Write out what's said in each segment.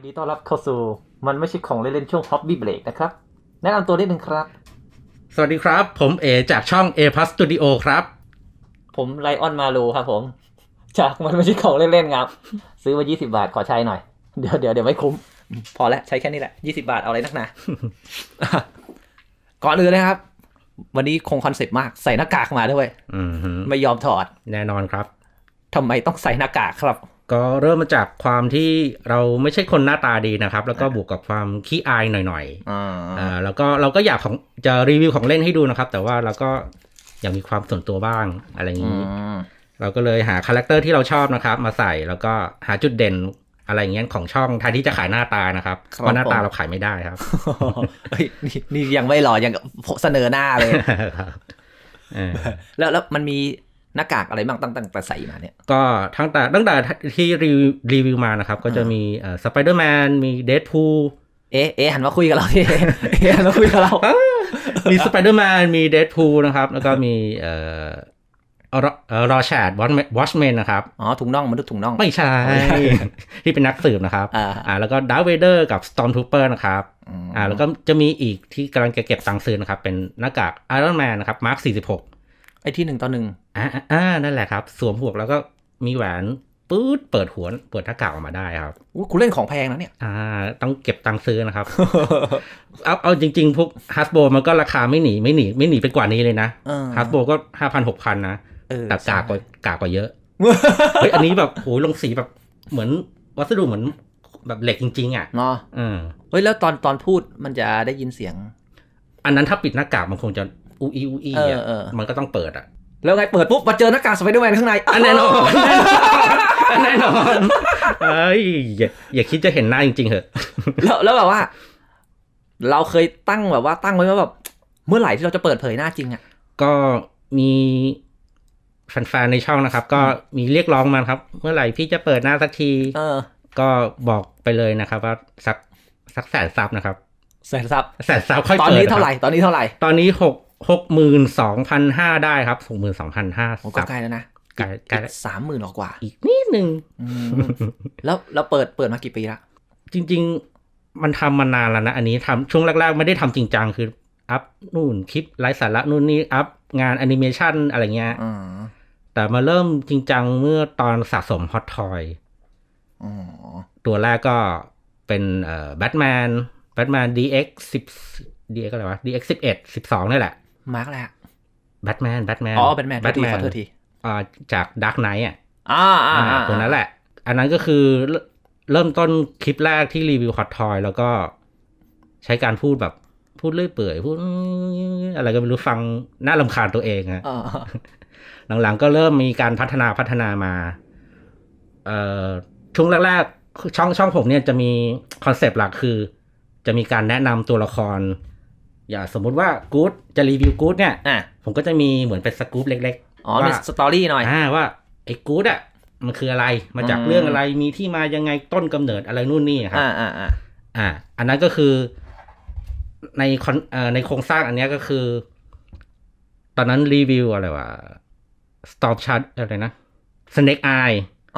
ยินดีต้อนรับเข้าสู่ มันไม่ใช่ของเล่นช่วงฮอบบี้เบรกนะครับ แนะนำตัวนิดนึงครับ สวัสดีครับ ผมเอ จากช่อง A อพัสตูดิโอครับ ผมไลออนมาลูครับผม จากมันไม่ใช่ของเล่นๆครับ ซื้อมา 20 บาท ขอใช้หน่อย เดี๋ยวเดี๋ยวเดี๋ยวไม่คุ้ม พอแล้วใช้แค่นี้แหละ 20 บาท เอาอะไรนักหนาก่อนอื่นเลยครับ วันนี้คงคอนเซ็ปต์มาก ใส่หน้ากากมาด้วยไม่ยอมถอดแน่นอนครับทำไมต้องใส่หน้ากากครับก็เริ่มมาจากความที่เราไม่ใช่คนหน้าตาดีนะครับ แล้วก็บวกกับความขี้อายหน่อยๆอ่า แล้วก็เราก็อยากของจะรีวิวของเล่นให้ดูนะครับ แต่ว่าเราก็อยากมีความส่วนตัวบ้างอะไรอย่างนี้เราก็เลยหาคาแรคเตอร์ที่เราชอบนะครับ มาใส่แล้วก็หาจุดเด่นอะไรเงี้ยของช่องแทนที่จะขายหน้าตานะครับ เพราะหน้าตาเราขายไม่ได้ครับนนี่ยังไม่หล่อยังเสนอหน้าเลยแล้วแล้วมันมีหน้ากากอะไรบ้างตั้งแต่ใส่มาเนี่ยก็ทั้งแต่ตั้งแต่ที่รีวิวมานะครับก็จะมีสไปเดอร์แมนมีเดดพูเอ๊เอหันมาคุยกับเราที่เอหันมาคุยกับเรา มีสไปเดอร์แมนมีเดดพูนะครับแล้วก็มีเอ่อรอชดวอชแมนนะครับ อ๋อถุงน่องมนุษย์ถุงน่อง ไม่ใช่ ที่เป็นนักสืบนะครับ อ่าแล้วก็ดาวเวเดอร์กับสตอมทูเปอร์นะครับอ่าแล้วก็จะมีอีกที่กำลังเก็บตังค์ซื้อนะครับ เป็นหน้ากากไอรอนแมนนะครับมาร์คสี่สิบหกไอ้ที่หนึ่งต่อหนึ่งอ่าอ่านั่นแหละครับ สวมหวกแล้วก็มีแหวนปื๊ดเปิดหัวเปิดท่ากากออกมาได้ครับคุณเล่นของแพงนะเนี่ย อ่า ต้องเก็บตังค์ซื้อนะครับ เอาเอาจริงๆ พวกฮัสโบมันก็ราคาไม่หนี ไม่หนีไม่หนีไปกว่านี้เลยนะฮัสโบก็ห้าพันหกพันนะ แต่กากกว่ากากกว่าเยอะ เฮ้ย อันนี้แบบโหลงสีแบบเหมือนวัสดุเหมือนแบบเหล็กจริงๆ อ่ะเนาะเฮ้ย แล้วตอนตอนพูดมันจะได้ยินเสียง อันนั้นถ้าปิดหน้ากากมันคงจะอูอีอูอีอ่ะมันก็ต้องเปิดอ่ะ แล้วไงเปิดปุ๊บมาเจอหน้ากากสไปเดอร์แมนข้างในอันแน่นอนแน่นอนเอ้ยอย่าคิดจะเห็นหน้าจริง ๆเหอะ แล้วแล้วแบบว่า เราเคยตั้งแบบว่าตั้งไว้ว่าแบบเมื่อไหร่ที่เราจะเปิดเผยหน้าจริงอ่ะก็มีแฟนๆในช่องนะครับ ก็มีเรียกร้องมาครับ เมื่อไหร่พี่จะเปิดหน้าสักที เออ ก็บอกไปเลยนะครับ ว่าสักสักแสนซับนะครับ แสนซับแสนซับค่อยตอนนี้เท่าไหร่ตอนนี้เท่าไหร่ตอนนี้หกหกหมื่นสองพันห้าได้ครับหกหมื่นสองพันห้าก็ใกล้แล้วนะใกล้สามหมื่นกว่า อีกนิดหนึ่งแล้วเราเปิดเปิดมากี่ปีละจริง ๆ มันทำมานานแล้วนะ อันนี้ทำช่วงแรก ๆ ไม่ได้ทำจริงจังคือ อัพนู่นคลิปไลฟ์สาระนู่นนี่อัพงานแอนิเมชันอะไรเงี้ยแต่มาเริ่มจริงจังเมื่อตอนสะสมฮอตทอยตัวแรกก็เป็นแบทแมนแบทแมนดีเอ็กสิบดีเอ็กอะไรวะดีเอ็กสิบเอ็ดสิบสองนี่แหละมาร์กแหละแบทแมนแบทแมนอ๋อแบทแมนแบทแมนขอโทษทีอ่าจากดาร์กไนท์อ่ะอ่าอ่าตัวนั้นแหละ อันนั้นก็คือเริ่มต้นคลิปแรกที่รีวิวฮอททอยแล้วก็ ใช้การพูดแบบ พูดเลื่อยเปื่อยพูดอะไรก็ไม่รู้ฟัง น่าลำคาญตัวเองอะหลังๆก็เริ่มมีการพัฒนาพัฒนามา เอ่อช่วงแรกๆช่องช่องผมเนี่ยจะมีคอนเซปต์หลักคือ จะมีการแนะนำตัวละครอย่างสมมุติว่า กู๊ดจะรีวิว กู๊ดเนี่ยผมก็จะมีเหมือนเป็นสกู๊ปเล็ก ๆ อ๋อเป็นสตอรี่หน่อยอว่าไอ้กู๊ดอ่ะมันคืออะไรมาจากเรื่องอะไรมีที่มายังไงต้นกำเนิดอะไรนู่นนี่ครับอ่าอ่าอ่าอ่า อันนั้นก็คือ ในคอนในโครงสร้างอันนี้ก็คือ ตอนนั้นรีวิวอะไรวะสตอปชาร์ดอะไรนะสเน็กไอ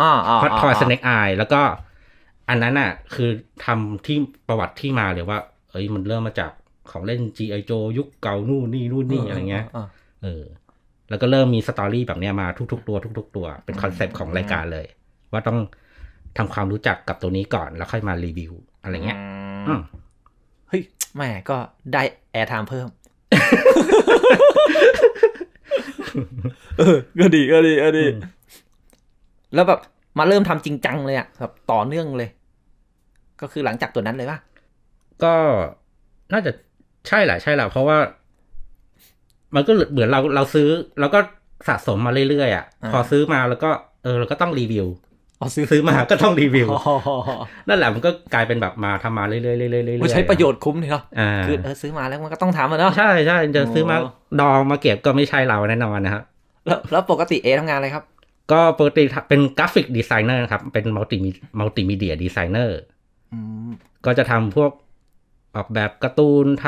อพอดทอยสเน็กไอแล้วก็ อันนั้นอ่ะ คือทำที่ประวัติที่มาเลยว่า เอ้ยมันเริ่มมาจากของเล่น G I Joe ยุคเก่านู่นนี่ นู่นนี่อะไรเงี้ยเออ แล้วก็เริ่มมีสตอรี่แบบเนี้ยมาทุก ๆ ตัวทุก ๆ ตัว เป็นคอนเซปต์ของรายการเลย ว่าต้องทำความรู้จักกับตัวนี้ก่อน แล้วค่อยมารีวิวอะไรเงี้ยเฮ้ย แม่ก็ได้แอร์ไทม์เพิ่มเออก็ดีก็ดีก็ดีแล้วแบบ มาเริ่มทำจริงจังเลยอ่ะแบบต่อเนื่องเลย ก็คือหลังจากตัวนั้นเลยป่ะก็น่าจะใช่แหละ ใช่แหละ เพราะว่า มันก็เหมือนเราเราซื้อ เราก็สะสมมาเรื่อยๆอ่ะพอซื้อมาแล้วก็เออเราก็ต้องรีวิวอซื้อซื้อมาก็ต้องรีวิวนั่นแหละมันก็กลายเป็นแบบมาทำมาเรื่อยๆเรื่อยๆเยใช้ประโยชน์คุ้มเนาะคือเออซื้อมาแล้วมันก็ต้องทำมันเนาะใช่ใช่จะซื้อมาดองมาเก็บก็ไม่ใช่เราแน่นอนนะครับแล้วแล้วปกติเอทำงานอะไรครับ ก็ปกติเป็นกราฟิกดีไซเนอร์ครับ เป็นมัลติมัลติมีเดียดีไซเนอร์ก็จะทำพวกออกแบบการ์ตูนท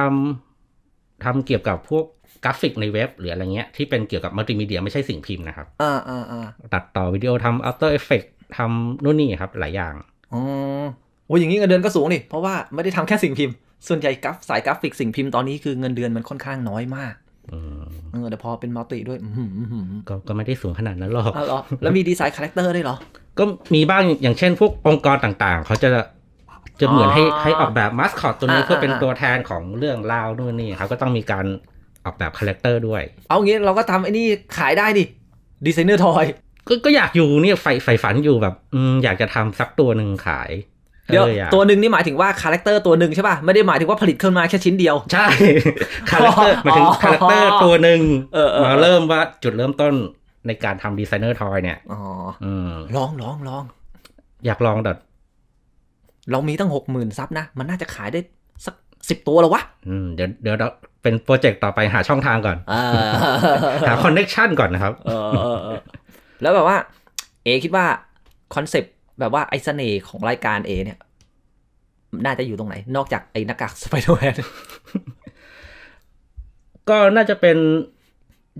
ำทำเกี่ยวกับพวกกราฟิกในเว็บ หรืออะไรเงี้ย ที่เป็นเกี่ยวกับมัลติมีเดียไม่ใช่สิ่งพิมพ์นะครับอ่าอ่าอตัดต่อวิดีโอทำอัลเตอร์เอฟเฟกทำนู่นนี่ครับหลายอย่างอ๋อโอ้อย่างนี้เงินเดือนก็สูงนี่เพราะว่าไม่ได้ทำแค่สิ่งพิมพ์ส่วนใหญ่กราฟสายกราฟิกสิ่งพิมพ์ตอนนี้คือเงินเดือนมันค่อนข้างน้อยมากเออแต่พอเป็นมัลติด้วยก็ก็ไม่ได้สูงขนาดนั้นหรอกอแล้วมีดีไซน์คาแรคเตอร์ด้วยหรอก็มีบ้างอย่างเช่น พวกองค์กรต่าง ๆ เขาจะจนเหมือนให้ให้ออกแบบมาสคอตตัวนี้เพื่อเป็นตัวแทนของเรื่องราวนู่นนี่เขาก็ต้องมีการออกแบบคาแรคเตอร์ด้วย เอา งี้เราก็ทำไอ้นี่ขายได้ดิดีไซเนอร์ทอยก็ก็อยากอยู่เนี่ยใฝ่ใฝ่ฝันอยู่แบบ อือยากจะทำสักตัวหนึ่งขาย เดี๋ยวตัวหนึ่งนี่หมายถึงว่าคาแรคเตอร์ตัวหนึ่งใช่ป่ะ ไม่ได้หมายถึงว่าผลิตขึ้นมาแค่ชิ้นเดียว ใช่คาแรคเตอร์หมายถึงคาแรคเตอร์ตัวหนึ่งเออเมาเริ่มว่าจุดเริ่มต้นในการทำดีไซเนอร์ทอยเนี่ยอ๋อลองลองลองอยากลองแต่เรามีตั้งหกหมื่นซับนะ มันน่าจะขายได้สักสิบตัวแล้ววะเดี๋ยวเดี๋ยวเราเป็นโปรเจกต์ต่อไปหาช่องทางก่อนอหาคอนเน็ชันก่อนนะครับ แล้วแบบว่า เอ คิดว่าคอนเซปต์แบบว่าไอเสน่ห์ของรายการเอ เนี่ย น่าจะอยู่ตรงไหน นอกจากไอหนักกากสไปเดอร์แมน ก็น่าจะเป็น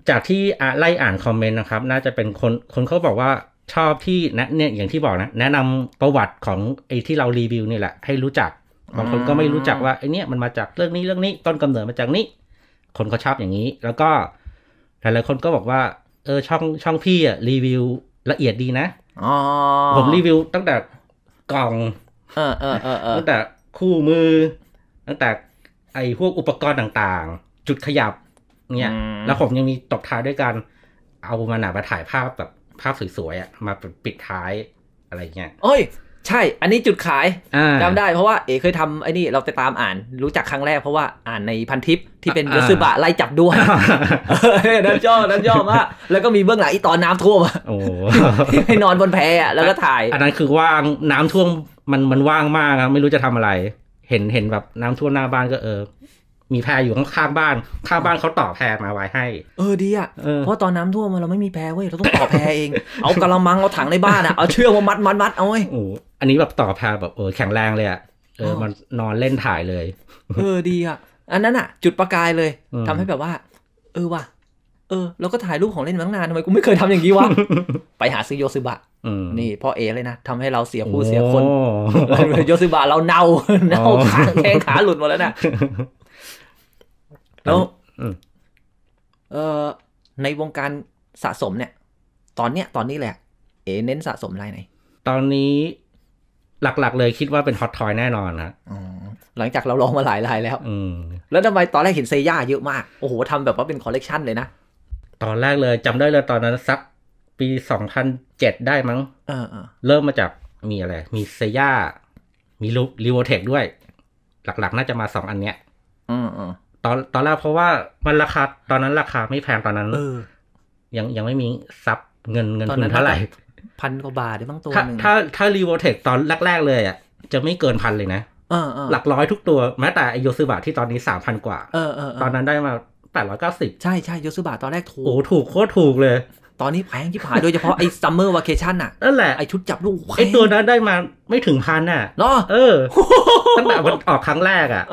จากที่ไล่อ่านคอมเมนต์นะครับ น่าจะเป็นคนคนเขาบอกว่าชอบที่นะเนี่ยอย่างที่บอกนะ แนะนำประวัติของไอ้ที่เรารีวิวนี่แหละให้รู้จักบางคนก็ไม่รู้จักว่าไอ้นี่มันมาจากเรื่องนี้เรื่องนี้ต้นกำเนิดมาจากนี้ คนเขาชอบอย่างนี้ แล้วก็ หลายๆคนก็บอกว่าเออช่องช่องพี่อ่ะรีวิวละเอียดดีนะผมรีวิวตั้งแต่กล่องตั้งแต่คู่มือ ตั้งแต่ไอ้พวกอุปกรณ์ต่างๆ จุดขยับเนี่ยแล้วผมยังมีตกท้ายด้วยการเอามันหนามาถ่ายภาพแบบภาพสวยๆอ่ะมาปิดท้ายอะไรเงี้ยโอ้ย ใช่ อันนี้จุดขายจำได้เพราะว่าเอ๋เคยทำไอ้นี่เราไปตามอ่าน รู้จักครั้งแรกเพราะว่าอ่านในพันทิปที่เป็นยศบะไล่จับด้วยนั่นจ่อนั่นจ่อมากแล้วก็มีเบื้องหลังอีตอนน้ำท่วมที่ห้นอนบนแพแล้วก็ถ่าย อันนั้นคือว่างน้ำท่วมมันมันว่างมากครับไม่รู้จะทำอะไร เห็นเห็นแบบน้ำท่วมหน้าบ้าน ก็เออมีแพรอยู่ข้างบ้าน ข้างบ้านเขาต่อแพรมาไว้ให้ เออดีอ่ะ เพราะตอนน้ำท่วมเราไม่มีแพรเว้ย เราต้องต่อแพรเอง เอากระมังเอาถังในบ้านอ่ะเอาเชือกมามัดมัดมัดเอาไว้โอ้อันนี้แบบต่อแพรแบบ เออแข็งแรงเลยอ่ะเออมันนอนเล่นถ่ายเลย เออดีอ่ะอันนั้นอ่ะ จุดประกายเลย ทำให้แบบว่าเออว่ะ เออเราก็ถ่ายรูปของเล่นมั้งนานทำไมกูไม่เคยทำอย่างนี้วะ ไปหาซื้อโยซึบะนี่พ่อเอเลยนะทำให้เราเสียผู้เสียคนโยซึบะเราเน่า เน่าขาแข้งขาหลุดหมดแล้วนะแล้วเออในวงการสะสมเนี่ย ตอนเนี้ย ตอนนี้แหละ เอ เน้นสะสมอะไรไหน ตอนนี้หลักๆเลยคิดว่าเป็นฮอตทอยแน่นอนนะหลังจากเราลองมาหลายรายแล้ว อืแล้วทำไมตอนแรกเห็นเซย่าเยอะมากโอ้โหทำแบบว่าเป็นคอลเลกชันเลยนะ ตอนแรกเลยจำได้เลยตอนนั้นซักปีสองพันเจ็ดได้มั้งเริ่มมาจากมีอะไรมีเซย่ามีลิวเทคด้วย หลักๆน่าจะมาสองอันเนี้ยตอนตอนแรกเพราะว่ามันราคา ตอนนั้นราคาไม่แพงตอนนั้นยังยังไม่มีซับเงินเงินทุนเท่าไหร่ พันกว่าบาทได้บ้างตัวนึงถ้าถ้ารีโวเทคตอนแรกๆเลยอ่ะ จะไม่เกินพันเลยนะหลักร้อยทุกตัวแม้แต่อโยซูบะที่ตอนนี้สามพันกว่าตอนนั้นได้มาแปดร้อยเก้าสิบใช่ใช่โยซูบะตอนแรกถูก โอ้ถูกโคตรถูกเลย ตอนนี้แพงที่ผายโดยเฉพาะไอ้ซัมเมอร์วาเคชั่นอ่ะนั่นแหละไอ้ชุดจับลูกไอ้ตัวนั้นได้มาไม่ถึงพันอ่ะเนาะเออตั้งแต่วันออกครั้งแรกอ่ะ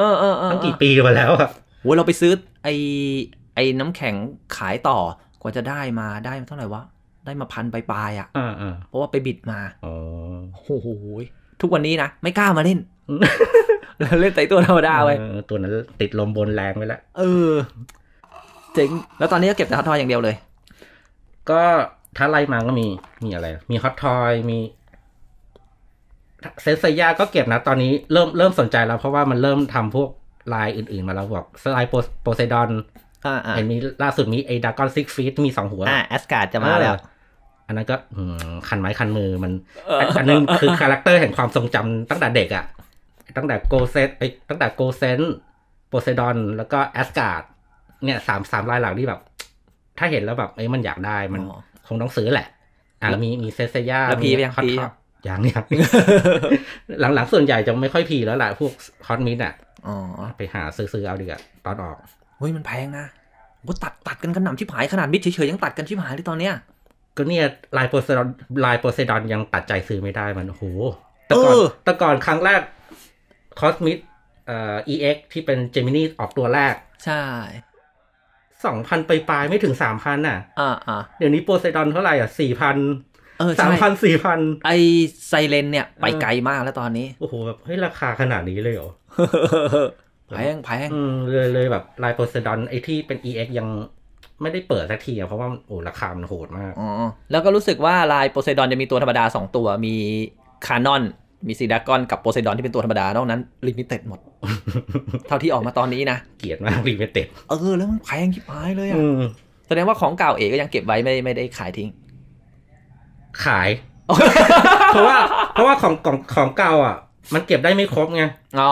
ตั้งกี่ปีมาแล้วอ่ะโยเราไปซื้อ ไอไอน้ำแข็งขายต่อกว่าจะได้มาได้เท่าไหร่วะได้มาพันปลายอ่ะเพราะว่าไปบิดมาโอ้โหทุกวันนี้นะ ไม่กล้ามาเล่น เล่นแต่ตัวธรรมดาไว้ ตัวนั้นติดลมบนแรงไปแล้ว เออ เจ๋งแล้วตอนนี้ก็เก็บแต่ฮอตทอยอย่างเดียวเลย ก็ ถ้าไล่มาก็มี มีอะไร มีฮอตทอยมีเซนเซียก็เก็บนะ ตอนนี้เริ่มเริ่มสนใจแล้ว เพราะว่ามันเริ่มทำพวกลายอื่นๆ มาแล้วบอกสไลด์โปเซดอนเห็นมีล่าสุดมีไอ้ดากอนซิกฟีดมีสองหัวอ่ะแอสการ์ดจะมาแล้ว อันนั้นก็คันไม้ คันมือมันอันนึงคือคาแรคเตอร์แห่งความทรงจำตั้งแต่เด็กอ่ะ ตั้งแต่โกเซตไอ้ตั้งแต่โกเซนโปเซดอนแล้วก็แอสการ์ดเนี่ยสามสามลายหลังที่แบบ ถ้าเห็นแล้วแบบไอ้มันอยากได้มันคงต้องซื้อแหละ อ่ามีมีเซซียมีคอตท็อปอย่างเนี้ยหลังๆส่วนใหญ่จะไม่ค่อยพีแล้วแหละพวกคอตมิดอ่ะอ๋อไปหาซื้อๆเอาดีกว่าตอนออก เฮ้ย มันแพงนะกาตัดตัดกันกระหน่ำชิบหายขนาดมิดเฉยๆ ยังตัดกันชิบหายเลยตอนเนี้ยก็เนี่ยลายโปรเซดอนลายโปรเซดอน ยังตัดใจซื้อไม่ได้มัน โอ้โหแต่ก่อนแต่ก่อนครั้งแรกคอสมิดเอ่อ EX ที่เป็นเจมินีออกตัวแรก ใช่สองพันไปปลายไม่ถึงสามพันน่ะอ่าอ่าเดี๋ยวนี้โปรเซดอนเท่าไหร่อ่ะสี่พันสามพันสี่พันไอไซเลนเนี่ย ไปไกลมากแล้วตอนนี้โอ้โหแบบเฮ้ยราคาขนาดนี้เลยเหรอแพงแพงเลยเลยแบบลายโพเซดอนไอที่เป็น EX ยังไม่ได้เปิดสักทีเพราะว่าโอ้ราคามันโหดมากอ๋อแล้วก็รู้สึกว่าลายโพเซดอนจะมีตัวธรรมดา 2 ตัว มีคานอนมีซีดากอนกับโพเซดอนที่เป็นตัวธรรมดานอกนั้น ลิมิเต็ดหมด เท่าที่ออกมาตอนนี้นะ เกลียดมากลิมิเต็ดเออแล้ว มันแพงชิบหายเลยอ่ะแสดงว่าของเก่าเอก็ยังเก็บไว้ไม่ไม่ได้ขายทิ้ง ขาย เพราะว่า เพราะว่าของของของเก่าอ่ะมันเก็บได้ไม่ครบไงอ๋อ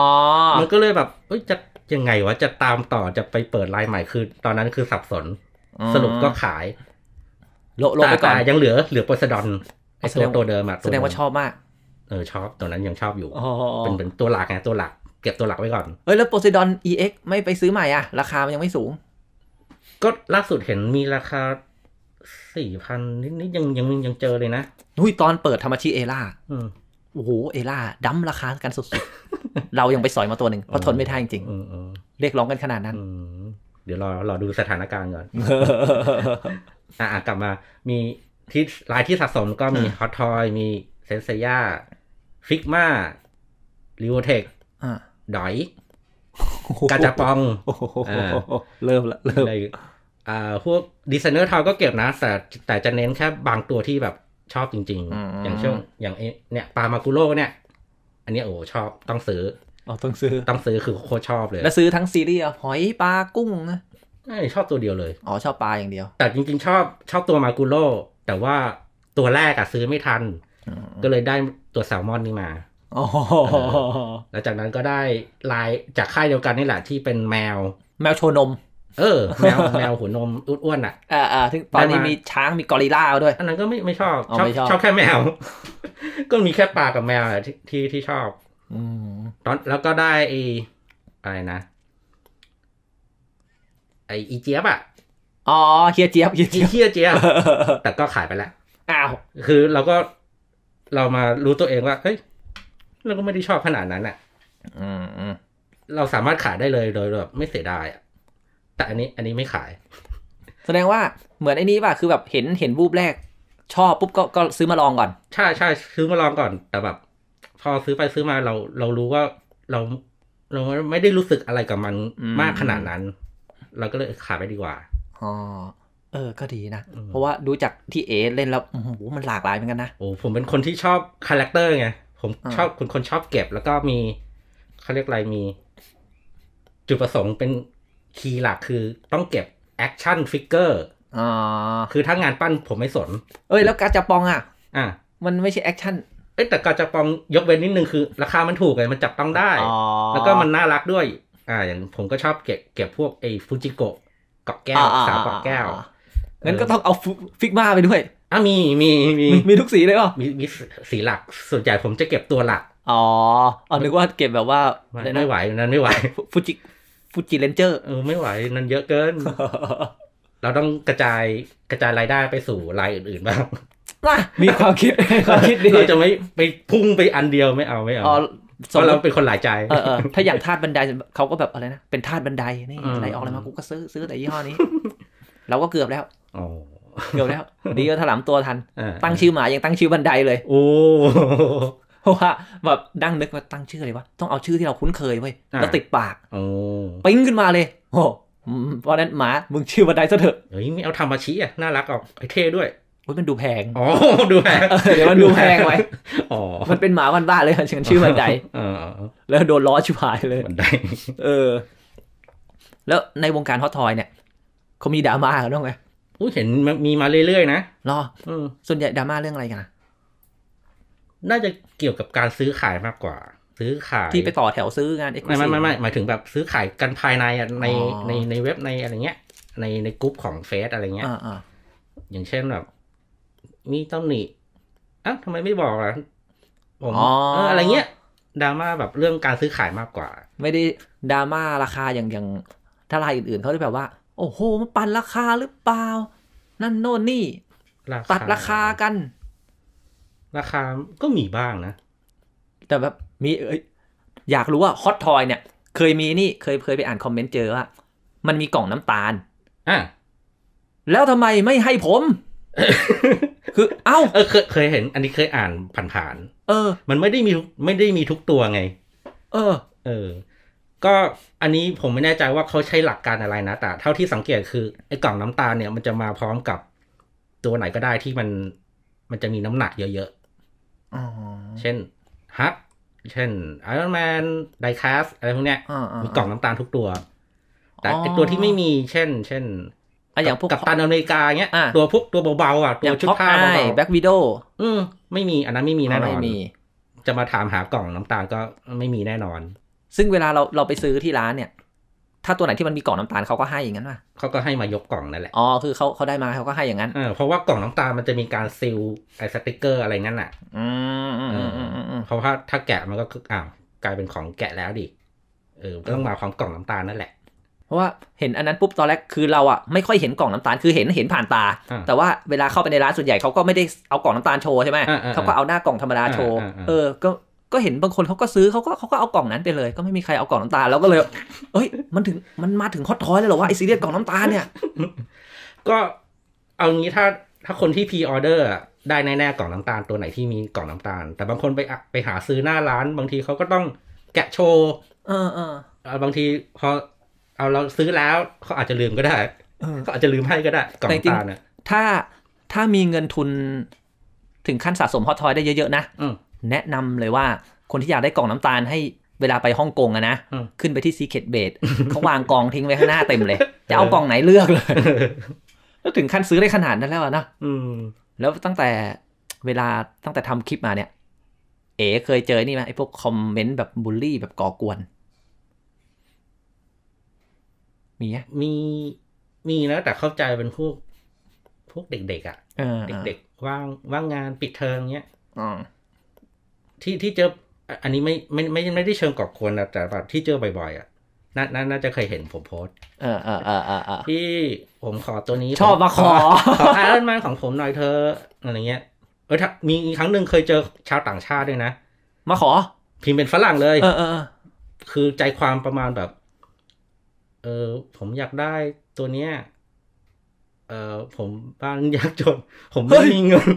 มันก็เลยแบบเอ้ยจะยังไงวะ จะตามต่อจะไปเปิดไลน์ใหม่คือ ตอนนั้นคือสับสน สรุปก็ขาย โลโลไปก่อนยังเหลือเหลือโปรซดอน ไอตัวตัวเดิมอะแสดงว่าชอบมาก เออ ชอบตอนนั้นยังชอบอยู่เป็นเป็นตัวหลักไงตัวหลักเก็บตัวหลักไว้ก่อนเอ้ยแล้วโปรซดอน EX ไม่ไปซื้อใหม่อ่ะ ราคามันยังไม่สูง ก็ล่าสุดเห็นมีราคาสี่พันนิดนิดยังยังยังเจอเลยนะหุ้ยตอนเปิดธรรมชีเอล่าโอ้โห เอล่าดั้มราคากันสุดๆ เรายังไปสอยมาตัวหนึ่งเพราะทนไม่ได้จริงเรียกร้องกันขนาดนั้นเดี๋ยวรอรอดูสถานการณ์ก่อนอ่ะกลับมา มีที่ลายที่สะสมก็มีฮอตทอยมีเซนเซียฟิกมาลิโอเทคดอยกาจาปอง เริ่มละเริ่มอ่า พวกดีไซเนอร์ทอยก็เก็บนะแต่แต่จะเน้นแค่บางตัวที่แบบชอบจริง ๆ อย่างช่วงอย่างเนี่ยปามากุโร่เนี่ย อันนี้โอ้ชอบต้องซื้อ อ๋อต้องซื้อต้องซื้อคือโคชอบเลย แล้วซื้อทั้งซีรีส์หอยปลากุ้งนะ ไม่ชอบตัวเดียวเลย อ๋อชอบปลาอย่างเดียว แต่จริงๆชอบชอบตัวมากุโร่แต่ว่าตัวแรกอะซื้อไม่ทัน ก็เลยได้ตัวแซลมอนนี่มาแล้วจากนั้นก็ได้ลายจากค่ายเดียวกันนี่แหละ ที่เป็นแมว แมวโชนมเออแมวแมวหัวนมอ้วนอ่ะอ่าอ่าี่ตอนนี้มีช้างมีกอริลลาด้วยอันนั้นก็ไม่ไม่ชอบชอบชอบแค่แมว ก็มีแค่ปลากับแมวที่ที่ชอบอตอนแล้วก็ได้ไออะไรนะไออีเจี๊ยบอ่ะ อ๋อเคียเจี๊ยบเคียเจี๊ยบเียเจี๊ยบแต่ก็ขายไปแล้ว อ้าว คือเราก็เรามารู้ตัวเองว่าเฮ้ยเราก็ไม่ได้ชอบขนาดนั้นอ่ะอืมเราสามารถขายได้เลยโดยแบบไม่เสียดายอ่ะแต่อันนี้อันนี้ไม่ขาย แสดงว่าเหมือนไอ้นี้ป่ะ คือแบบเห็นเห็นบูบแรก ชอบปุ๊บก็ก็ซื้อมาลองก่อนใช่ใช่ซื้อมาลองก่อน แต่แบบ พอซื้อไปซื้อมาเรา เรารู้ว่าเราเราไม่ได้รู้สึกอะไรกับมันมากขนาดนั้น เราก็เลยขายไปดีกว่าอ๋อเออ ก็ดีนะ เพราะว่าดูจากที่เอ เล่นแล้วโอ้โหมันหลากหลายเหมือนกันนะโอ้ผมเป็นคนที่ชอบคาแรคเตอร์ไงผมชอบคนคนชอบเก็บ แล้วก็มีเขาเรียกอะไรมีจุดประสงค์เป็นคีย์หลักคือต้องเก็บแอคชั่นฟิกเกอร์อ๋อ คือถ้างานปั้นผมไม่สน เอ้ย แล้วกาจะปองอ่ะ อ่ะ มันไม่ใช่แอคชั่นเอ้แต่กาจะปองยกเว้นนิดนึงคือ ราคามันถูกไงมันจับต้องได้แล้วก็มันน่ารักด้วย อ่าอย่างผมก็ชอบเก็บ เก็บพวกไอ้ฟูจิโกะกอแก้วสาวกอกแก้ว งั้นก็ต้องเอาฟิกมาไปด้วยอ่ะมีมีมีมีทุกสีเลยป่ะมีมีสีหลักส่วนใหญ่ผมจะเก็บตัวหลักอ๋ออ๋อนึกว่าเก็บแบบว่าไม่ไหวนั้นไม่ไหวฟูจิฟูจิเลนเจอร์เออไม่ไหว นั่นเยอะเกิน เราต้องกระจายกระจายรายได้ไปสู่รายอื่นๆบ้างมีความคิดความคิดดีเราจะไม่ ไป พุ่งไปอันเดียวไม่เอา ไม่เอาเพราะเราเป็นคนหลายใจถ้าอย่างทาุบันไดเขาก็แบบอะไรนะ เป็นทาุบันไดนี่อะไรออกอะไรมา กูก็ซื้อซื้อแต่ยี่ห้อนี้ เราก็เกือบแล้วเกือบแล้วดีก็ถลำตัวทัน ตั้งชื่อหมายังตั้งชื่อบันไดเลย โอ้พราะว่าแบบดั้งนึกว่าตั้งชื่ออะไรวะต้องเอาชื่อที่เราคุ้นเคยเว้ยแล้วติดปากปิ้งขึ้นมาเลยโอ้เพราะนั้นหมามึงชื่อบ่าไดซะเถอะเฮ้ยไม่เอาทำมาชี้อ่ะน่ารักออกไอเท่ด้วย้ยมันดูแพงอ๋อดูแพงเดี๋ยวมันดูแพงไว้อ๋อมันเป็นหมาวันบ้าเลยฉันชื่อว่าไดแล้วโดนล้อชิบหายเลยไดเออ แล้วในวงการฮอตทอยเนี่ยเขามีดราม่ากันต้องไหมเห็นมีมาเรื่อยๆนะรอส่วนใหญ่ดราม่าเรื่องอะไรกันน่าจะเกี่ยวกับการซื้อขายมากกว่า ซื้อขาย ที่ไปต่อแถวซื้องานเอ็ไม่ไม่ไม่หมายถึงแบบซื้อขายกันภายในในในในเว็บในอะไรเงี้ย ในในกลุ่มของเฟซอะไรเงี้ยอย่างเช่นแบบ มีตำหนีอ่ะทำไมไม่บอกล่ะผมอะไรเงี้ยดราม่าแบบเรื่องการซื้อขายมากกว่า ไม่ได้ดราม่าราคาอย่างอย่างถ้ารายอื่นๆเขาได้แบบว่าโอ้โหมันปั่นราคาหรือเปล่านั่นโน่นนี่ตัดราคากันราคาก็มีบ้างนะ แต่แบบมีเอ้ยอยากรู้ว่าฮอตทอยเนี่ย เคยมีนี่เคยเคยไปอ่านคอมเมนต์เจอว่ามันมีกล่องน้ำตาลอ่ะแล้วทำไมไม่ให้ผม คือ เอ้าเเคยเคยเห็นอันนี้เคยอ่านผ่านๆเออ มันไม่ได้มีไม่ได้มีทุกตัวไง เออ เออ ก็อันนี้ผมไม่แน่ใจว่าเขาใช้หลักการอะไรนะแต่เท่าที่สังเกตคือไอ้กล่องน้ำตาลเนี่ยมันจะมาพร้อมกับตัวไหนก็ได้ที่มัน มันจะมีน้ำหนักเยอะเช่น ฮัก เช่นไอรอนแมนไดคาสอะไรพวกเนี้ย มีกล่องน้ำตาลทุกตัว แต่ตัวที่ไม่มีเช่น เช่นอย่างพวกกับตันอเมริกาเงี้ย ตัวพวกตัวเบาๆอ่ะ ตัวชุดผ้าเบาๆแบ็กวิดโออืม ไม่มีอันนั้นไม่มีแน่นอนจะมาถามหากล่องน้ำตาลก็ไม่มีแน่นอน ซึ่งเวลาเราเราไปซื้อที่ร้านเนี่ยถ้าตัวไหนที่มันมีกล่องน้ำตาลเขาก็ให้อย่างนั้นป่ะเขาก็ให้มายกกล่องนั่นแหละ อ๋อ คือเขาเขาได้มาเขาก็ให้อย่างนั้นเพราะว่ากล่องน้ำตาลมันจะมีการซีลไอสติกเกอร์อะไรนั่นอ่ะ อืมอืมอืมเพราะว่าถ้าแกะมันก็คืออ้าวกลายเป็นของแกะแล้วดิ เออก็ต้องมาควาอมกล่องน้ำตาลนั่นแหละ เพราะว่าเห็นอันนั้นปุ๊บตอนแรกคือเราอะไม่ค่อยเห็นกล่องน้ำตาลคือเห็นเห็นผ่านตา แต่ว่าเวลาเข้าไปในร้านส่วนใหญ่เขาก็ไม่ได้เอากล่องน้ำตาลโชว์ใช่ไหมเขาก็เอาหน้ากล่องธรรมดาโชว์ เออ ก็ก็เห็นบางคนเขาก็ซื้อเขาก็เขาก็เอากล่องนั้นไปเลย ก็ไม่มีใครเอากล่องน้ำตาลเราก็เลย เอ้ย มันถึงมันมาถึงฮอตทอยเลยเหรอวะไอซีเรียสกล่องน้ำตาลเนี่ยก็เอางี้ถ้าถ้าคนที่พีออเดอร์ได้แน่ๆกล่องน้ำตาลตัวไหนที่มีกล่องน้ำตาลแต่บางคนไปไปหาซื้อหน้าร้านบางทีเขาก็ต้องแกะโชว์เออเออบางทีพอเอาเราซื้อแล้วเขาอาจจะลืมก็ได้เขาอาจจะลืมให้ก็ได้กล่องน้ำตาลนะถ้าถ้ามีเงินทุนถึงขั้นสะสมฮอตทอยได้เยอะๆนะแนะนำเลยว่าคนที่อยากได้กล่องน้ำตาลให้เวลาไปฮ่องกงอะนะ ขึ้นไปที่ซีเคดเบดเขาวางกองทิ้งไว้ข้างหน้าเต็มเลย จะเอากองไหนเลือกเลยแล้วถึงขั้นซื้อได้ขนาดนั้นแล้วนะแล้วตั้งแต่เวลาตั้งแต่ทำคลิปมาเนี่ยเอ๋เคยเจอนี่ไหมไอ้พวกคอมเมนต์แบบบูลลี่แบบก่อกวน มีไหมมีมีนะแต่เข้าใจเป็นพวก พวกเด็กๆอะ่ะเด็กๆว่างว่างงานปิดเทอมเงี้ยที่ที่เจออันนี้ไม่ไม่ไม่ไม่ได้เชิงกอบควรนะแต่แบบที่เจอบ่อยๆอ่ะน่าน่าจะเคยเห็นผมโพสตออออที่ผมขอตัวนี้ ชอบมาขอ ขอไอรอนแมนของผมหน่อยเธออะไรเงี้ยเออมีครั้งหนึ่งเคยเจอชาวต่างชาติด้วยนะ มาขอ พิมพ์เป็นฝรั่งเลย เออเออคือใจความประมาณแบบ เออผมอยากได้ตัวเนี้ยเออผมบ้านยากจน ผมไม่มีเงิน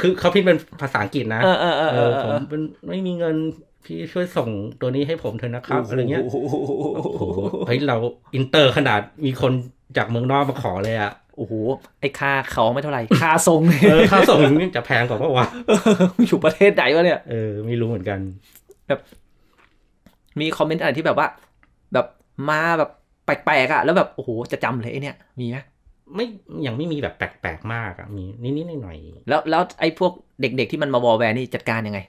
คือเขาพิมพ์เป็นภาษาอังกฤษนะ เออผมเป็นไม่มีเงินพี่ช่วยส่งตัวนี้ให้ผมเถอะนะครับอะไรเงี้ยเฮ้ยเราอินเตอร์ขนาดมีคนจากเมืองนอกมาขอเลยอะโอ้โห ไอ้ค่าเขาไม่เท่าไหร่ ค่าส่งเออค่าส่งนี่จะแพงกว่าาะวะอยู่ประเทศไหนวะเนี่ย เออไม่รู้เหมือนกัน แบบ มีคอมเมนต์อะไรที่แบบว่า แบบมาแบบแปลกๆอ่ะ แล้วแบบโอ้โหจะจำเลยเนี่ยมีไหมไม่ยังไม่มีแบบแปลกๆมากมีนิดๆหน่อยๆแล้วแล้วไอ้พวกเด็กๆที่มันมาวอลแวร์นี่จัดการยังไง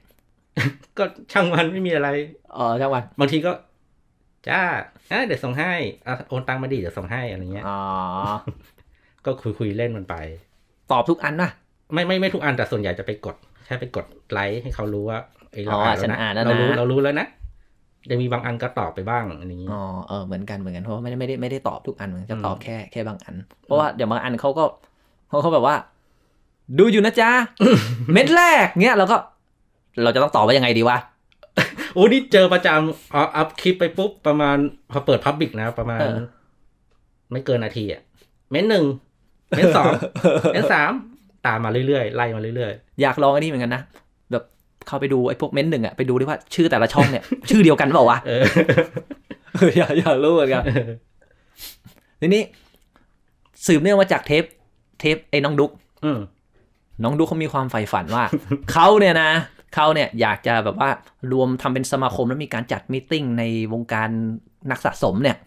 ก็ช่างมันไม่มีอะไร อ๋อช่างมัน บางทีก็ จ้าเดี๋ยวส่งให้อ่ะโอนตังมาดีเดี๋ยวส่งให้อะไรเงี้ยอ๋อก็คุยคุยเล่นมันไปตอบทุกอันนะไม่ไม่ไม่ทุกอันแต่ส่วนใหญ่จะไปกด แค่ไปกดไลค์ให้เขารู้ว่าเราอ่านแล้วนะเรารู้เรารู้แล้วนะจะมีบางอันก็ตอบไปบ้างอะไรอย่างนี้ อ๋อ เออ เหมือนกัน เหมือนกัน เพราะว่าไม่ได้ไม่ได้ไม่ได้ตอบทุกอัน จะตอบแค่แค่บางอัน เพราะว่าเดี๋ยวบางอันเขาก็เขาเขาแบบว่า ดูอยู่นะจ๊ะเม็ดแรกเนี้ยเราก็เราจะต้องตอบว่ายังไงดีวะโอ้นี่เจอประจำออัพคลิปไปปุ๊บ ประมาณพอเปิดพับบิกนะ ประมาณ ไม่เกินนาทีอะเม้นหนึ่งเม้นสองเม้นสาม ตามมาเรื่อยๆไล่มาเรื่อยๆ อยากลองอันนี้เหมือนกันนะเข้าไปดูไอ้พวกเม้นหนึ่งอะไปดูดิว่าชื่อแต่ละช่องเนี่ยชื่อเดียวกันเปล่าวะอย่าอย่ารู้เหมือนกันทีนี้สืบเนื่องมาจากเทปเทปไอ้น้องดุ๊กน้องดุ๊กเขามีความใฝ่ฝันว่าเขาเนี่ยนะเขาเนี่ยอยากจะแบบว่ารวมทำเป็นสมาคมแล้วมีการจัดมิ팅ในวงการนักสะสมเนี่ย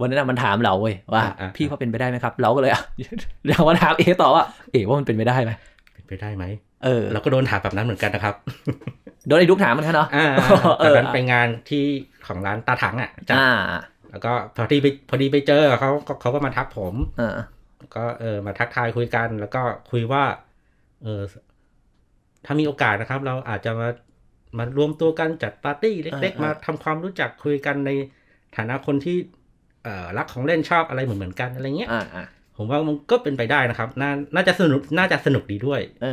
วันนั้นมันถามเราเว้ยว่าพี่พอาเป็นไปได้ไหมครับเราก็เลยอ่ะเราก็ถามเอต่อว่าเอว่ามันเป็นไปได้ไหมเป็นไปได้ไหมเออเราก็โดนถามแบบนั้นเหมือนกันนะครับ โดนไอ้ดุกถามมันแค่เนาะตอนนั้นไปงานที่ของร้านตาถังอ่ะจ้าแล้วก็พอดีไปพอดีไปเจอเขาเขาก็มาทักผมอก็เออ มาทักทายคุยกัน แล้วก็คุยว่า เออถ้ามีโอกาสนะครับ เราอาจจะมามารวมตัวกันจัดปาร์ตี้เล็ก ๆ มาทำความรู้จักคุยกันในฐานะคนที่เอรักของเล่นชอบอะไรเหมือนเหมือนกันอะไรเงี้ยผมว่ามันก็เป็นไปได้นะครับ น่า น่าจะสนุกน่าจะสนุกดีด้วย เ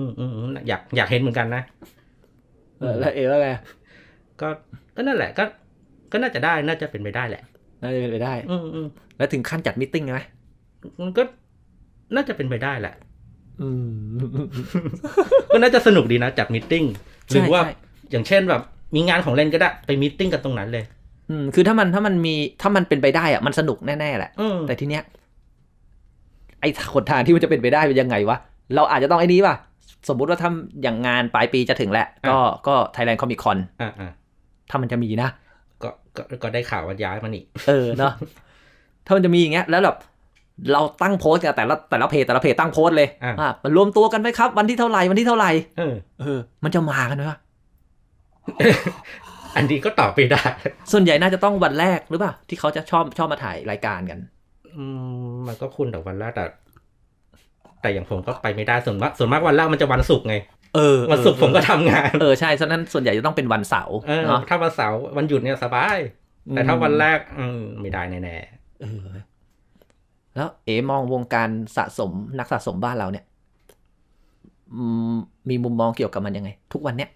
อืมอืมอยากอยากเห็นเหมือนกันนะแล้วเอว่าไงก็ก็นั่นแหละก็ ก็น่าจะได้ น่าจะเป็นไปได้แหละ น่าจะเป็นไปได้ อืมอืมแล้วถึงขั้นจัดมิทติ้งไหมมันก็น่าจะเป็นไปได้แหละก็น่าจะสนุกดีนะจัดมิทติ้งหรือว่าอย่างเช่นแบบ มีงานของเล่นก็ได้ ไปมิทติ้งกันตรงนั้นเลย อืมคือถ้ามันถ้ามันมี ถ้ามันเป็นไปได้อะมันสนุกแน่ๆแหละแต่ทีเนี้ย ไอ้ขนทางที่มันจะเป็นไปได้เป็นยังไงวะเราอาจจะต้องไอ้นี้ป่ะสมมุติว่าถ้าอย่างงานปลายปีจะถึงแหละก็ก็ไทยแลนด์คอมิคอนถ้ามันจะมีนะก็ก็ได้ข่าวว่าย้ายมันอีกเออเนาะถ้ามันจะมีอย่างเงี้ย แล้วแบบเราตั้งโพสต์แต่ละ แต่ละเพจแต่ละเพจตั้งโพสต์เลยอ่ามันรวมตัวกันไหมครับ วันที่เท่าไหร่วันที่เท่าไหร่เออเออมันจะมากันไหมอันนี้ก็ตอบไปได้ ส่วนใหญ่น่าจะต้องวันแรกหรือเปล่าที่เขาจะชอบชอบมาถ่ายรายการกัน อืมมันก็คุณแต่วันแรกแต่แต่อย่างผมก็ไปไม่ได้ส่วนมากส่วนมากวันแรกมันจะวันศุกร์ไงเออวันศุกร์ผมก็ทำงาน เออใช่ฉะนั้นส่วนใหญ่จะต้องเป็นวันเสาร์เนาะถ้าวันเสาร์วันหยุดเนี่ยสบาย แต่ถ้าวันแรก อืมไม่ได้แน่แน่แล้ว เอมองวงการสะสม นักสะสมบ้านเราเนี่ยมีมุมมองเกี่ยวกับมันยังไง ทุกวันเนี้ย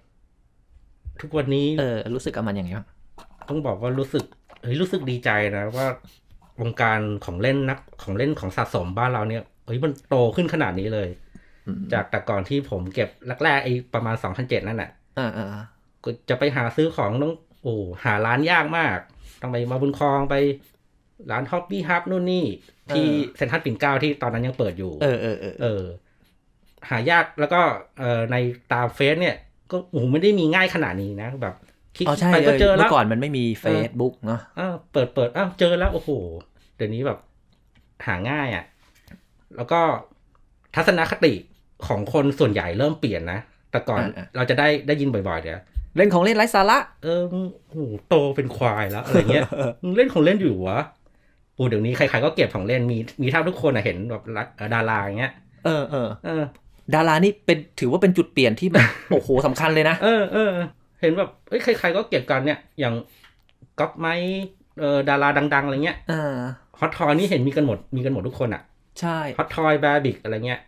ทุกวันนี้ เออ รู้สึกกับมันยังไงบ้างต้องบอกว่ารู้สึกเฮ้ยรู้สึกดีใจนะว่า วงการของเล่นนักของเล่นของสะสมบ้านเราเนี่ยเฮ้ยมันโตขึ้นขนาดนี้เลยจากแต่ก่อนที่ผมเก็บแรกๆไอ้ประมาณสองพันเจ็ดนั่นแหละก็จะไปหาซื้อของต้องโอ้หาร้านยากมาก ต้องไปมาบุญคลองไป ร้านฮอปปี้ฮับนู่นนี่ ที่เซ็นทรัลปิ่นเกล้าที่ตอนนั้นยังเปิดอยู่ เออเออเออหายากแล้วก็ เออในตาเฟซเนี่ย ก็โอ้ไม่ได้มีง่ายขนาดนี้นะ แบบคลิกไปก็เจอแล้วก่อนมันไม่มีเฟซบุ๊กเนาะเปิดเปิดอ้าวเจอแล้วโอ้โห เดี๋ยวนี้แบบ หาง่ายอ่ะแล้วก็ทัศนคติของคนส่วนใหญ่เริ่มเปลี่ยนนะแต่ก่อนเราจะได้ได้ยินบ่อยๆเนี่ยเล่นของเล่นไร้สาระเออโห โตเป็นควายแล้วอะไรเงี้ยเล่นของเล่นอยู่วะโอ้เดี๋ยวนี้ใคร ๆ ก็เก็บของเล่นมีมีท่าทุกคนอะเห็นแบบดาราอย่างเงี้ย เออเออเออ ดารานี่เป็นถือว่าเป็นจุดเปลี่ยนที่แบบโอ้โหสำคัญเลยนะเออเออเห็นแบบเอ้ยใคร ๆ ก็เก็บกันเนี่ยอย่างก๊อปไม้เออดาราดัง ๆอะไรเงี้ยฮอตทอยนี่เห็นมีกันหมดมีกันหมดทุกคนอะใช่ฮอตทอยบาร์บิกอะไรเงี้ย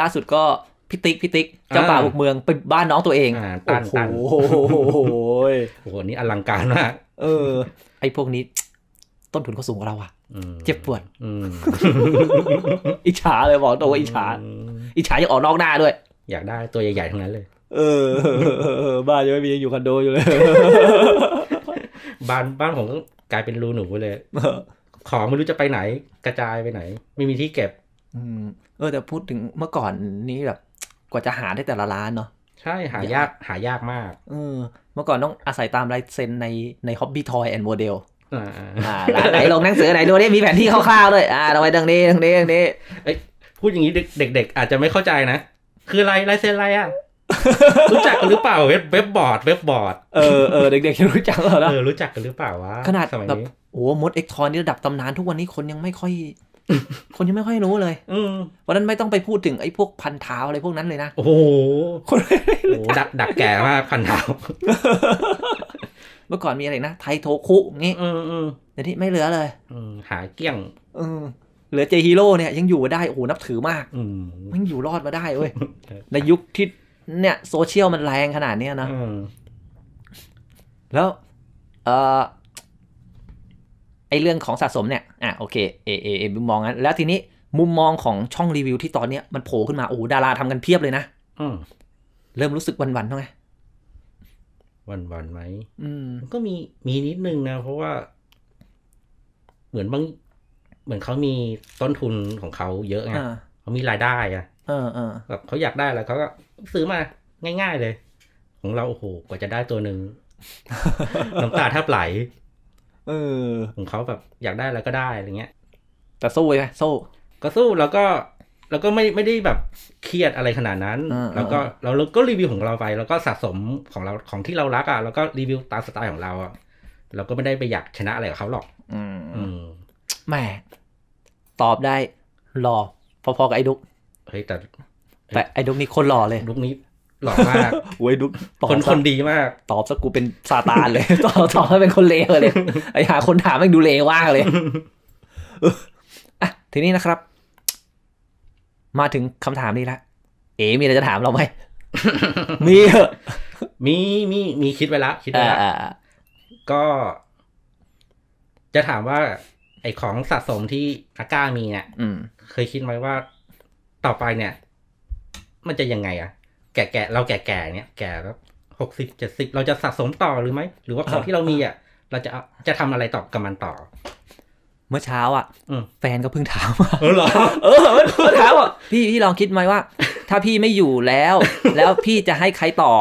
ล่าสุดก็พิติกพิติกเจ้าป่าบุกเมืองเป็นบ้านน้องตัวเองอ่าตันตันโอ้โหโอ้โหนี่อลังการมากเออไอพวกนี้ต้นทุนเขาสูงกว่าเราอ่ะเจ็บปวดอิจฉาเลยบอกตัว่าอิจฉาอิจฉายากออกนอกหน้าด้วย อยากได้ตัวใหญ่ๆทั้งนั้นเลย เออบ้านยังไม่มียังอยู่คอนโดอยู่เลย บ้านบ้านผมก็กลายเป็นรูหนูเลยของไม่รู้จะไปไหนกระจายไปไหนไม่มีที่เก็บอืมเออแต่พูดถึงเมื่อก่อนนี้แบบ กว่าจะหาได้แต่ละร้านเนาะใช่หายากหายากมากเออเมื่อก่อนต้องอาศัยตามลายเซ็นในในฮ็อบบี้ทอยแอนด์โมเดลอ่ารไหนลงหนังสือไหนดูนี่มีแผนที่คร่าวๆด้วยอ่าเราไปดังนี้ดังนี้ดังนี้พูดอย่างนี้เด็กๆ อาจจะไม่เข้าใจนะ คืออะไรลายเซ็นอะไรอ่ะ รู้จักกันหรือเปล่าเว็บเว็บบอร์ดเว็บบอร์ดเออเออเด็กๆรู้จักเหรอเออรู้จักกันหรือเปล่าวะขนาดสมัยนี้โอ้ มดเอกทอนนี่ระดับตำนานทุกวันนี้คนยังไม่ค่อยคนยังไม่ค่อยรู้เลย อืวันนั้นไม่ต้องไปพูดถึงไอ้พวกพันเท้าอะไรพวกนั้นเลยนะ โอ้โห คนดักดักแก่มากพันเท้าเมื่อก่อนมีอะไรนะไทโทคุงี้เดี๋ยวนี้ไม่เหลือเลยหาเกี้ยงเหลือเจฮีโร่เนี่ยยังอยู่ได้โอ้โหนับถือมากมันอยู่รอดมาได้เว้ยในยุคที่เนี่ย โซเชียลมันแรงขนาดเนี้ยนะแล้ว เออไอเรื่องของสะสมเนี่ย อ่ะโอเค เอ เอ เอ มุมมองนั้น แล้วทีนี้ มุมมองของช่องรีวิว ที่ตอนเนี้ยมันโผล่ขึ้นมา โอ้ดาราทำกันเพียบเลยนะอืเริ่มรู้สึกวันวันไง วันวันไหมก็มี มีนิดนึงนะ เพราะว่า เหมือนบาง เหมือนเขามีต้นทุนของเขาเยอะไงเขามีรายได้อะเเออออแบบเขาอยากได้แล้วเขาก็ซื้อมาง่ายๆเลย ของเรา โอ้โห กว่าจะได้ตัวหนึ่งน้ำตาแทบไหลเออของเขาแบบอยากได้แล้วก็ได้อะไรเงี้ย แต่สู้ไงสู้ก็สู้แล้วก็แล้วก็ไม่ไม่ได้แบบเครียดอะไรขนาดนั้นแล้วก็เราก็รีวิวของเราไป แล้วก็สะสมของเราของที่เรารักอ่ะ แล้วก็รีวิวตามสไตล์ของเราอ่ะเราก็ไม่ได้ไปอยากชนะอะไรกับเขาหรอก อืมแหมตอบได้หล่อพอๆกับไอ้ดุกเฮ้ยแต่แต่ไอ้ดุกนี่คนหล่อเลยดุกนี้หล่อมากเว้ยดุคนคนดีมาก ตอบสักกูเป็นซาตานเลยตอบตอบให้เป็นคนเลวเลย ไอ้หาคนถามแม่งดูเลวมากเลย อ่ะทีนี้นะครับ มาถึงคำถามนี้ละ เอ๋มีอะไรจะถามเราไหม มี มี มีมีคิดไว้ละคิดไว้ละก็ จะถามว่า ไอของสะสมที่อาก้ามีเนี่ยเคยคิดไหมว่า ต่อไปเนี่ย มันจะยังไงอะแก่ๆ เราแก่ๆเนี่ยแก่แบบหกสิบเจ็ดสิบเราจะสะสมต่อหรือไม่ หรือว่าของที่เรามีอ่ะ เราจะ จะทำอะไรต่อกับมันต่อ เมื่อเช้าอ่ะแฟนก็เพิ่งถามว่าเออเหรอ เออเมื่อเา้าอ่ะ พี่พี่ลองคิดไหมว่า ถ้าพี่ไม่อยู่แล้ว แล้วพี่จะให้ใครต่อ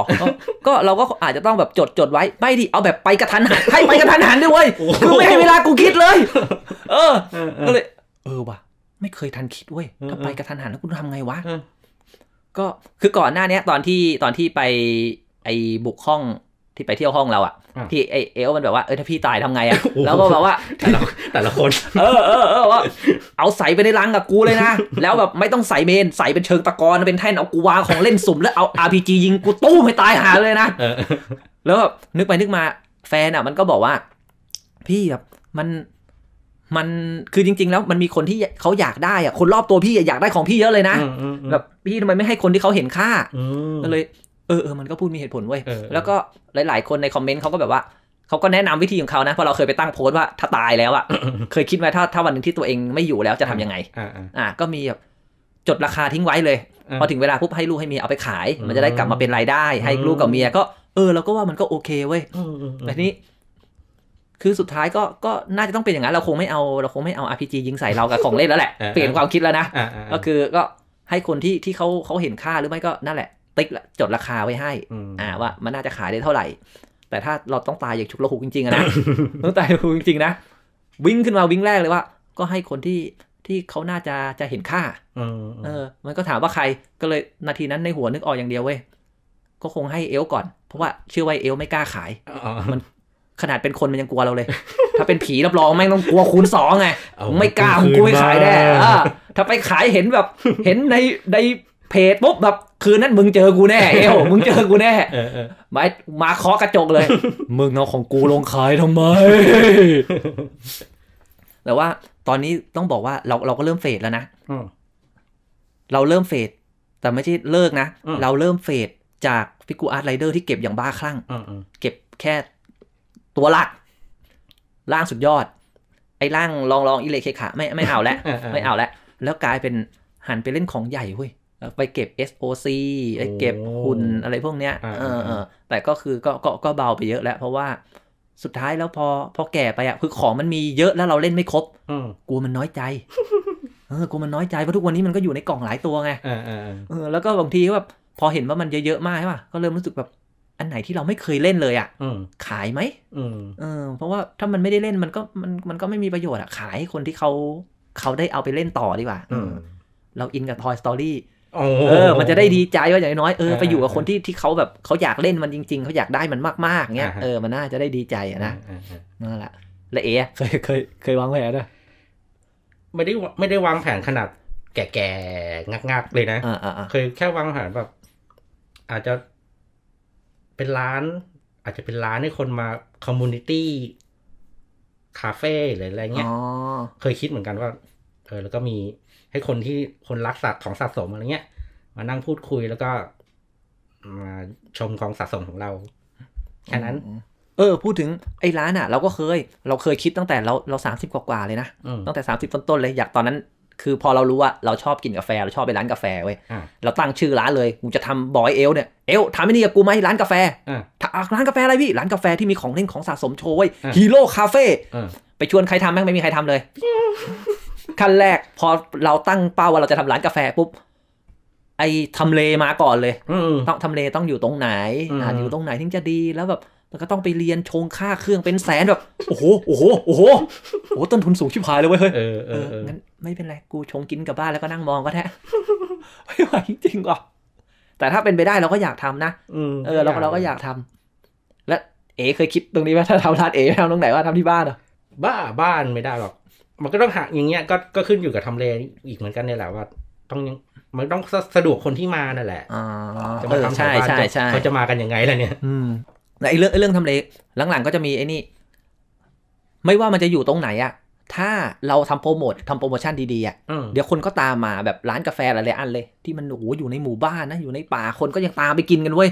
ก็เราก็อาจจะต้องแบบจดจดไว้ ไม่ดิ เอาแบบไปกระทันหันให้ไปกระทันหันด้วยเว้ยคือไม่ให้เวลากูคิดเลย เออ ก็เลย เออว่ะ ไม่เคยทันคิดเว้ย ถ้าไปกระทันหันแล้วกูทำไงวะก็คือก่อนหน้านี้ตอนที่ตอนที่ไปไอ้บุกห้องที่ไปเที่ยวห้องเราอะที่ไอเอลมันแบบว่าเออถ้าพี่ตายทำไงอะแล้วก็แบบว่าแต่ละคน เออเออเออว่าเอาใส่ไปในรังกับกูเลยนะแล้วแบบไม่ต้องใส่เมนใส่เป็นเชิงตะกอนเป็นแท่นเอากูวางของเล่นสุ่มแล้วเอาอารพีจียิงกูตู้ไม่ตายหาเลยนะแล้วแบบนึกไปนึกมา แฟนอะมันก็บอกว่า พี่แบบมันมันคือจริง ๆ แล้วมันมีคนที่เขาอยากได้อ่ะคนรอบตัวพี่อยากได้ของพี่เยอะเลยนะแบบพี่ทำไมไม่ให้คนที่เขาเห็นค่าก็เลยเออเออมันก็พูดมีเหตุผลเว้ยแล้วก็หลายๆคนในคอมเมนต์เขาก็แบบว่า เขาก็แนะนำวิธีของเขานะ พอเราเคยไปตั้งโพสต์ว่าถ้าตายแล้วอ่ะเคยคิดไหมถ้าถ้าวันหนึ่งที่ตัวเองไม่อยู่แล้วจะทํำยังไงอ่า ก็มีแบบจดราคาทิ้งไว้เลย พอถึงเวลาปุ๊บให้ลูกให้เมียเอาไปขาย มันจะได้กลับมาเป็นรายได้ ให้ลูกกับเมียก็เออเราก็ว่ามันก็โอเคเว้ยแต่นี้คือสุดท้ายก็ก็น่าจะต้องเป็นอย่างนั้นเราคงไม่เอาเราคงไม่เอา RPG ยิงใส่เรากับของเล่นแล้วแหละเปลี่ยนความคิดแล้วนะก็คือก็ให้คนที่ที่เขาเขาเห็นค่าหรือไม่ก็นั่นแหละติ๊กจดราคาไว้ให้อ่าว่ามันน่าจะขายได้เท่าไหร่ แต่ถ้าเราต้องตายอย่างฉุกละหุกจริงๆนะต้องตายหุกจริงๆนะวิ่งขึ้นมาวิ่งแรกเลยว่า ก็ให้คนที่ที่เขาน่าจะจะเห็นค่าเออ มันก็ถามว่าใครก็เลยนาทีนั้นในหัวนึกออกอย่างเดียวเว้ยก็คงให้เอลก่อนเพราะว่าเชื่อว่าเอลไม่กล้าขายมันขนาดเป็นคนมันยังกลัวเราเลย ถ้าเป็นผีรับรองไม่ต้องกลัวคูณสองไง ไม่กล้ากูไม่ขายแน่ถ้าไปขายเห็นแบบ เห็นในในเพจปุ๊บแบบ คืนนั้นมึงเจอกูแน่ เอวมึงเจอกูแน่มา มาเคาะกระจกเลย มึงเอาของกูลงขายทำไม แต่ว่าตอนนี้ต้องบอกว่าเราเราก็เริ่มเฟดแล้วนะ เราเริ่มเฟด แต่ไม่ใช่เลิกนะ เราเริ่มเฟดจากฟิกูอาร์ตไรเดอร์ที่เก็บอย่างบ้าคลั่งเก็บแค่ตัวหลักล่างสุดยอด ไอ้ล่างลองลองอิเลเคขาไม่ไม่เอาแล้วไม่เอาแล้วแล้วกลายเป็นหันไปเล่นของใหญ่เว้ยไปเก็บ SOC ไปเก็บหุ่นอะไรพวกเนี้ยเออแต่ก็คือก็ก็ก็เบาไปเยอะแล้ว เพราะว่าสุดท้ายแล้วพอพอแก่ไปอ่ะคือของมันมีเยอะแล้วเราเล่นไม่ครบกลัวมันน้อยใจเออกลัวมันน้อยใจเพราะทุกวันนี้มันก็อยู่ในกล่องหลายตัวไงเออแล้วก็บางทีแบบพอเห็นว่ามันเยอะๆมากใช่ป่ะก็เริ่มรู้สึกแบบอันไหนที่เราไม่เคยเล่นเลยอะ่ะขายไหมเออเพราะว่าถ้ามันไม่ได้เล่นมันก็มันมันก็ไม่มีประโยชน์อะ่ะ ขายให้คนที่เขา เขาได้เอาไปเล่นต่อดีกว่าเราอินกับ Toy Story เออมันจะได้ดีใจว่าอย่างน้อยเออไปอยู่กับคนที่ที่เขาแบบเขาอยากเล่นมันจริง ๆ เขาอยากได้มันมากๆเงี้ยเออ มันน่าจะได้ดีใจนะนั่นแหละ และเอะเคยเคยเคยวางแผนด้วยไม่ได้ไม่ได้วางแผนขนาด แก่ๆงักๆ เลยนะเคยแค่วางแผนแบบ อาจจะเป็นร้านอาจจะเป็นร้านให้คนมาคอมมูนิตี้คาเฟ่หรืออะไรเงี้ยเคยคิดเหมือนกันว่าเออแล้วก็มีให้คนที่คนรักสัตว์ของสะสมอะไรเงี้ย มานั่งพูดคุยแล้วก็มาชมของสะสมของเรา แค่นั้น เออ พูดถึงไอ้ร้านอ่ะ เราก็เคยเราเคยคิดตั้งแต่เราเราสามสิบกว่าเลยนะตั้งแต่สามสิบต้นๆเลยอยากตอนนั้นคือพอเรารู้ว่าเราชอบกินกาแฟเราชอบไปร้านกาแฟเว้ยเราตั้งชื่อร้านเลย กูจะทำบอยเอลเนี่ยเอลทำไม่ดีกับกูไหมร้านกาแฟร้านกาแฟอะไรพี่ร้านกาแฟที่มีของเล่นของสะสมโชว์เว้ฮีโร่คาเฟ่ไปชวนใครทำแม่งไม่มีใครทำเลยขั้นแรก พอเราตั้งเป้าว่าเราจะทำร้านกาแฟปุ๊บไอ้ทำเลมาก่อนเลยต้องทำเลต้องอยู่ตรงไหนอ่าอยู่ตรงไหนถึงจะดีแล้วแบบมันก็ต้องไปเรียนชงค่าเครื่องเป็นแสนแบบโอ้โหโอ้โหโอ้โหโอ้โหต้นทุนสูงชิบหายเลยเว้ยเฮ้ยเอองั้นไม่เป็นไรกูชงกินกับบ้านแล้วก็นั่งมองก็แท้ไม่ไหว จริงๆหรอแต่ถ้าเป็นไปได้เราก็อยากทำนะเออเราก็เราก็อยากทำ และเอ๋เคยคิดตรงนี้ไหมถ้าทำร้านเอ๋ทำตรงไหนว่าทำที่บ้านเหรอบ้าบ้านไม่ได้หรอก มันก็ต้องหาอย่างเงี้ยก็ก็ขึ้นอยู่กับทำเลอีกเหมือนกันเนี่ยแหละว่า ต้องมันต้องสะดวกคนที่มานั่นแหละจะมาทำที่บ้านเขาจะมากันยังไงล่ะเนี่ย อืมแไอ้เรื่องเรื่องทำเล หลังๆก็จะมีไอ้นี่ ไม่ว่ามันจะอยู่ตรงไหนอะถ้าเราทำโปรโมททำโปรโมชั่นดี ๆอ่ะเดี๋ยวคนก็ตามมาแบบร้านกาแฟหลายๆอันเลยที่มันโอ้อยู่ในหมู่บ้านนะอยู่ในป่า คนก็ยังตามไปกินกันเว้ย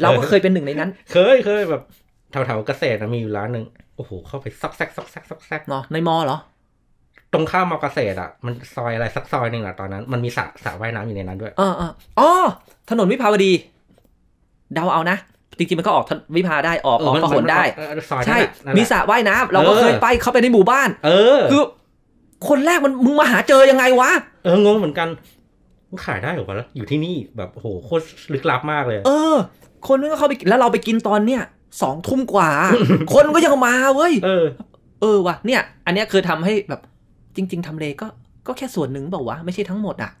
เราก็เคยเป็นหนึ่งในนั้น เคยเคยแบบแถวๆเกษตรมีอยู่ร้านหนึ่งโอ้โห เข้าไปซักแซกซักแซกซักแซกเนาะในมอเหรอ ตรงข้ามมอเกษตรอ่ะ มันซอยอะไรซักซอยหนึ่งแหละตอนนั้น มันมีสระสระว่ายน้ำอยู่ในนั้นด้วยอ๋ออ๋อถนนวิภาวดี เดาเอานะจริงๆมันก็ออกวิภาได้ออกออกพหลได้ ใช่มีสระว่ายน้ำเราก็เคยไปเข้าไปในหมู่บ้าน เออ คือ คนแรกมันมึงมาหาเจอยังไงวะ เอองงเหมือนกันมันขายได้หรอวะแล้วอยู่ที่นี่แบบโหโคตรลึกลับมากเลย เออ คนมันก็เข้าไปแล้วเราไปกินตอนเนี้ยสองทุ่มกว่า คนก็ยังมาเว้ยเออ เออวะเนี่ย อันเนี้ยคือทำให้แบบจริง ๆ ทำเลก็ก็แค่ส่วนหนึ่งเปล่าวะไม่ใช่ทั้งหมด อ่ะ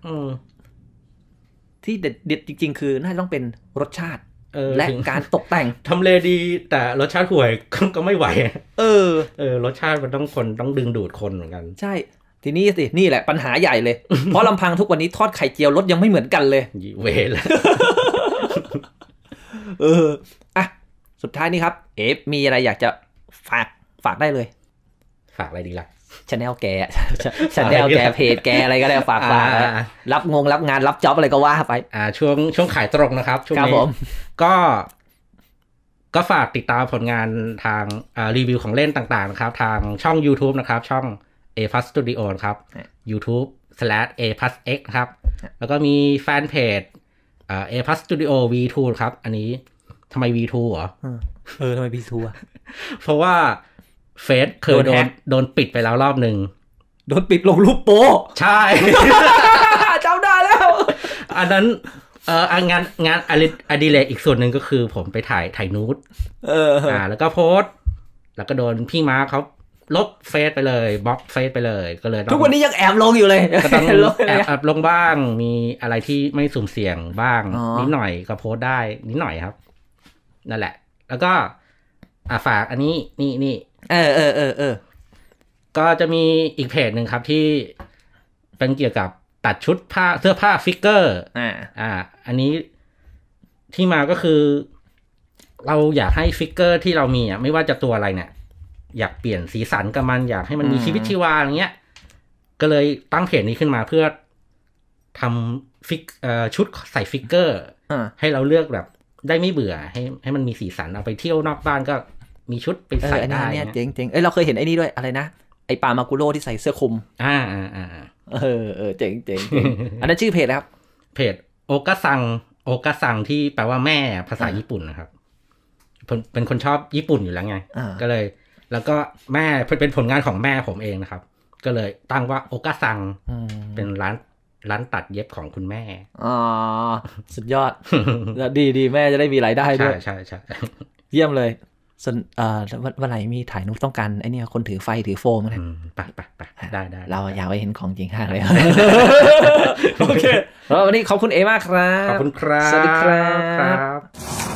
ที่เด็ดจริง ๆ คือน่าจะต้องเป็นรสชาติและการตกแต่ง ทำเลดีแต่รสชาติห่วยก็ไม่ไหว เออ เออรสชาติมันต้องคนต้องดึงดูดคนเหมือนกัน ใช่ ทีนี้สิ นี่แหละปัญหาใหญ่เลย เพราะลำพังทุกวันนี้ทอดไข่เจียวรสยังไม่เหมือนกันเลย เวลเอออ่ะ สุดท้ายนี่ครับ เอฟมีอะไรอยากจะฝากฝากได้เลย ฝากอะไรดีล่ะชาแนลแกชาแนลแกเพจแกอะไรก็ได้ฝากฝากรับงงรับงานรับจ็อบอะไรก็ว่าไป อ่า ช่วงช่วงขายตรงนะครับช่วงนี้ก็ก็ฝากติดตามผลงานทางรีวิวของเล่นต่างๆนะครับ ทางช่อง YouTube นะครับช่อง A Plus Studio ครับ YouTube a s Plus X ครับ แล้วก็มีแฟนเพจ A Plus Studio V2 ครับ อันนี้ทำไม V2 เหรอ เออทำไม V2 อ่ะเพราะว่าเฟซเคยโดนโดนปิดไปแล้วรอบหนึ่งโดนปิดลงรูปโป๊ใช่จำได้แล้ว อันนั้นเอองานงานอดีเลกอีกส่วนหนึ่งก็คือผมไปถ่ายถ่ายนูดเอออ่าแล้วก็โพสแล้วก็โดนพี่มาเขาลบเฟซไปเลย บล็อกเฟซไปเลยก็เลยทุกวันนี้ยังแอบลงอยู่เลยก็ต้องแอบแอบลงบ้างมีอะไรที่ไม่สุ่มเสี่ยงบ้างนิดหน่อยก็โพสได้นิดหน่อยครับนั่นแหละ แล้วก็อ่าฝากอันนี้ นี่นี่เออเออเออเออก็จะมีอีกเพจหนึ่งครับที่เป็นเกี่ยวกับัดชุดผ้าเสื้อผ้าฟิกเกอร์ อ่า อ่า อันนี้ที่มาก็คือ เราอยากให้ฟิกเกอร์ที่เรามีอ่ะไม่ว่าจะตัวอะไรเนี่ยอยากเปลี่ยนสีสันกับมัน อยากให้มันมีชีวิตชีวาอย่างเงี้ยก็เลยตั้งเพจนี้ขึ้นมาเพื่อทำฟิกชุดใส่ฟิกเกอร์ให้เราเลือกแบบ ได้ไม่เบื่อให้ ให้มันมีสีสันเอาไปเที่ยวนอกบ้านก็ มีชุดไปใส่ได้เนี่ยเจ๋งเจ๋งเอ้ยเราเคยเห็นไอ้นี่ด้วยอะไร นะไอ้ปามากุโร่ที่ใส่เสื้อคลุม อ่าอ่าอ่าเออเออเจ๋ง เจ๋ง อันนั้นชื่อเพจนะครับ เพจ โอกะซังโอกะซังที่แปลว่าแม่ภาษาญี่ปุ่นนะครับ เป็นคนชอบญี่ปุ่นอยู่แล้วไง ก็เลย แล้วก็แม่เป็นผลงานของแม่ผมเองนะครับ ก็เลยตั้งว่าโอกะซังเป็นร้านร้านตัดเย็บของคุณแม่ อ๋อ สุดยอด ดีดีแม่จะได้มีรายได้ด้วย ใช่ใช่ใช่ เยี่ยมเลยส่วนเออ่วันไหนมีถ่ายนุกต้องการไอเนี่ยคนถือไฟถือโฟมนะไปไปไปได้ได้ เราอยากไปเห็นของจริงห้างเลย โอเคแล้ววันนี้ขอบคุณเอมากครับ ขอบคุณครับ สวัสดีครับ